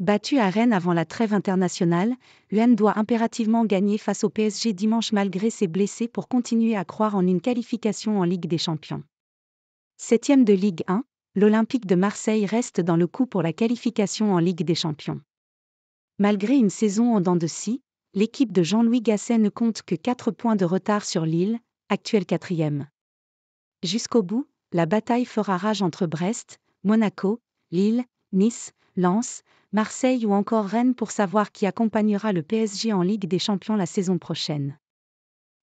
Battu à Rennes avant la trêve internationale, l'UN doit impérativement gagner face au PSG dimanche malgré ses blessés pour continuer à croire en une qualification en Ligue des Champions. Septième de Ligue 1, l'Olympique de Marseille reste dans le coup pour la qualification en Ligue des Champions. Malgré une saison en dents de scie, l'équipe de Jean-Louis Gasset ne compte que 4 points de retard sur Lille, actuelle quatrième. Jusqu'au bout, la bataille fera rage entre Brest, Monaco, Lille, Nice, Lens, Marseille ou encore Rennes pour savoir qui accompagnera le PSG en Ligue des Champions la saison prochaine.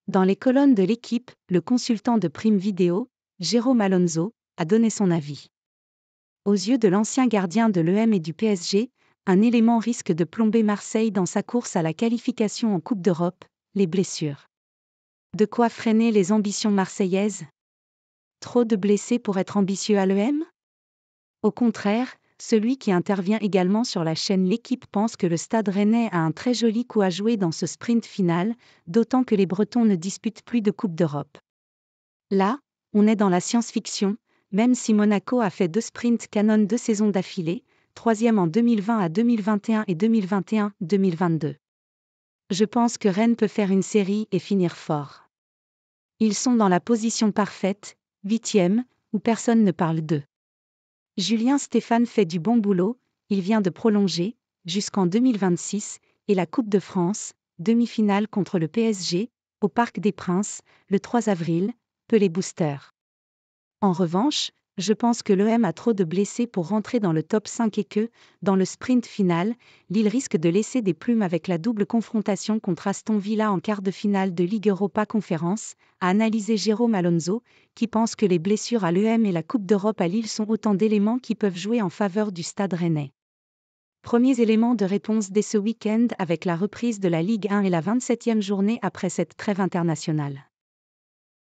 Dans les colonnes de l'équipe, le consultant de Prime Vidéo, Jérôme Alonso, a donné son avis. Aux yeux de l'ancien gardien de l'EM et du PSG, un élément risque de plomber Marseille dans sa course à la qualification en Coupe d'Europe, les blessures. De quoi freiner les ambitions marseillaises Trop de blessés pour être ambitieux à l'EM Au contraire, celui qui intervient également sur la chaîne L'équipe pense que le Stade rennais a un très joli coup à jouer dans ce sprint final, d'autant que les Bretons ne disputent plus de Coupe d'Europe. Là, on est dans la science-fiction, même si Monaco a fait deux sprints canon deux saisons d'affilée, troisième en 2020 à 2021 et 2021-2022. Je pense que Rennes peut faire une série et finir fort. Ils sont dans la position parfaite, huitième, où personne ne parle d'eux. Julien Stéphane fait du bon boulot, il vient de prolonger, jusqu'en 2026, et la Coupe de France, demi-finale contre le PSG, au Parc des Princes, le 3 avril, peut les booster. En revanche, je pense que l'EM a trop de blessés pour rentrer dans le top 5 et que, dans le sprint final, Lille risque de laisser des plumes avec la double confrontation contre Aston Villa en quart de finale de Ligue Europa Conférence, a analysé Jérôme Alonso, qui pense que les blessures à l'EM et la Coupe d'Europe à Lille sont autant d'éléments qui peuvent jouer en faveur du stade rennais. Premiers éléments de réponse dès ce week-end avec la reprise de la Ligue 1 et la 27e journée après cette trêve internationale.